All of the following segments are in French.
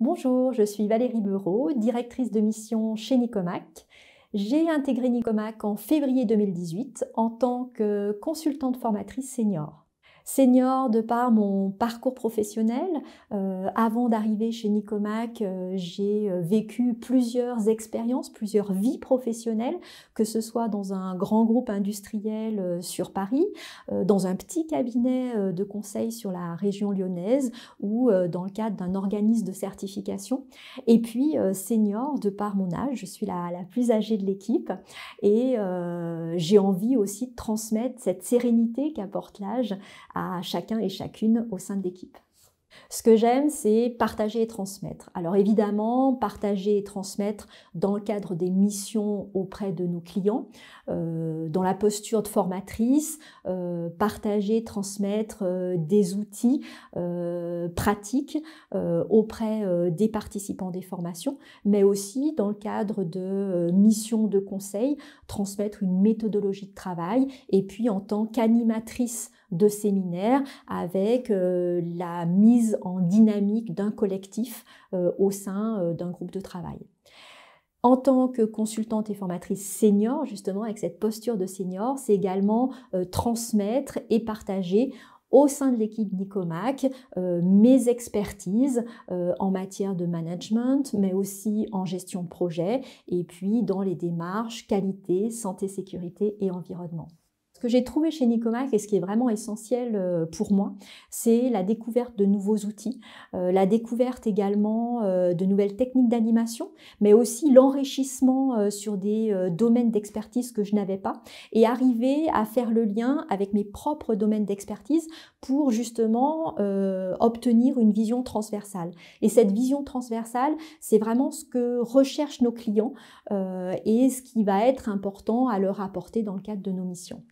Bonjour, je suis Valérie Bureau, directrice de mission chez Nicomac. J'ai intégré Nicomac en février 2018 en tant que consultante formatrice senior senior de par mon parcours professionnel. Euh, avant d'arriver chez Nicomac, euh, j'ai euh, vécu plusieurs expériences, plusieurs vies professionnelles, que ce soit dans un grand groupe industriel sur Paris, dans un petit cabinet de conseil sur la région lyonnaise ou dans le cadre d'un organisme de certification. Et puis senior de par mon âge, je suis la, la plus âgée de l'équipe et j'ai envie aussi de transmettre cette sérénité qu'apporte l'âge à chacun et chacune au sein de l'équipe. Ce que j'aime, c'est partager et transmettre. Alors évidemment, partager et transmettre dans le cadre des missions auprès de nos clients, euh, dans la posture de formatrice, euh, partager et transmettre euh, des outils pratiques auprès des participants des formations, mais aussi dans le cadre de missions de conseil, transmettre une méthodologie de travail et puis en tant qu'animatrice de séminaires avec la mise en dynamique d'un collectif euh, au sein euh, d'un groupe de travail. En tant que consultante et formatrice senior, justement, avec cette posture de senior, c'est également euh, transmettre et partager au sein de l'équipe Nicomac mes expertises en matière de management, mais aussi en gestion de projet, et puis dans les démarches qualité, santé, sécurité et environnement. Ce que j'ai trouvé chez Nicomac et ce qui est vraiment essentiel euh, pour moi, c'est la découverte de nouveaux outils, euh, la découverte également euh, de nouvelles techniques d'animation, mais aussi l'enrichissement sur des domaines d'expertise que je n'avais pas et arriver à faire le lien avec mes propres domaines d'expertise pour justement obtenir une vision transversale. Et cette vision transversale, c'est vraiment ce que recherchent nos clients et ce qui va être important à leur apporter dans le cadre de nos missions.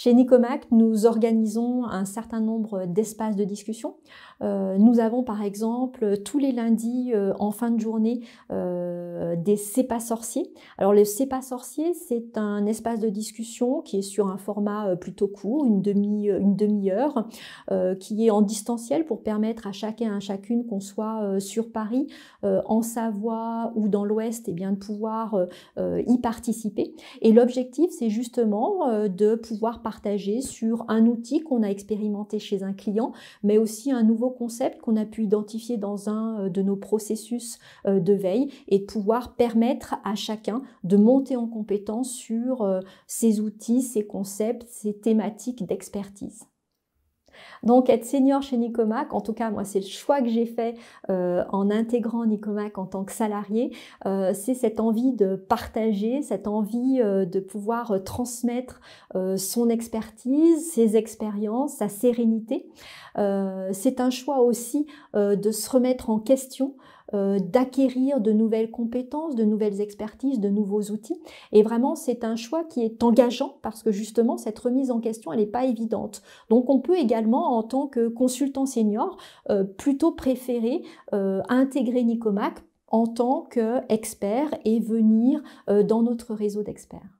Chez Nicomac, nous organisons un certain nombre d'espaces de discussion. Euh, nous avons par exemple tous les lundis euh, en fin de journée euh, des CEPA sorciers. Alors le CEPA sorcier, c'est un espace de discussion qui est sur un format plutôt court, une demi demi-heure, qui est en distanciel pour permettre à chacun à chacune qu'on soit sur Paris, en Savoie ou dans l'Ouest, et eh bien de pouvoir y participer. Et l'objectif, c'est justement de pouvoir sur un outil qu'on a expérimenté chez un client, mais aussi un nouveau concept qu'on a pu identifier dans un euh, de nos processus euh, de veille et de pouvoir permettre à chacun de monter en compétence sur euh, ces outils, ces concepts, ces thématiques d'expertise. Donc être senior chez Nicomac, en tout cas moi c'est le choix que j'ai fait euh, en intégrant Nicomac en tant que salarié, euh, c'est cette envie de partager, cette envie euh, de pouvoir transmettre son expertise, ses expériences, sa sérénité. c'est un choix aussi de se remettre en question, euh, d'acquérir de nouvelles compétences, de nouvelles expertises, de nouveaux outils. Et vraiment, c'est un choix qui est engageant parce que justement, cette remise en question, elle n'est pas évidente. Donc, on peut également, en tant que consultant senior, euh, plutôt préférer euh, intégrer Nicomac en tant qu'expert et venir dans notre réseau d'experts.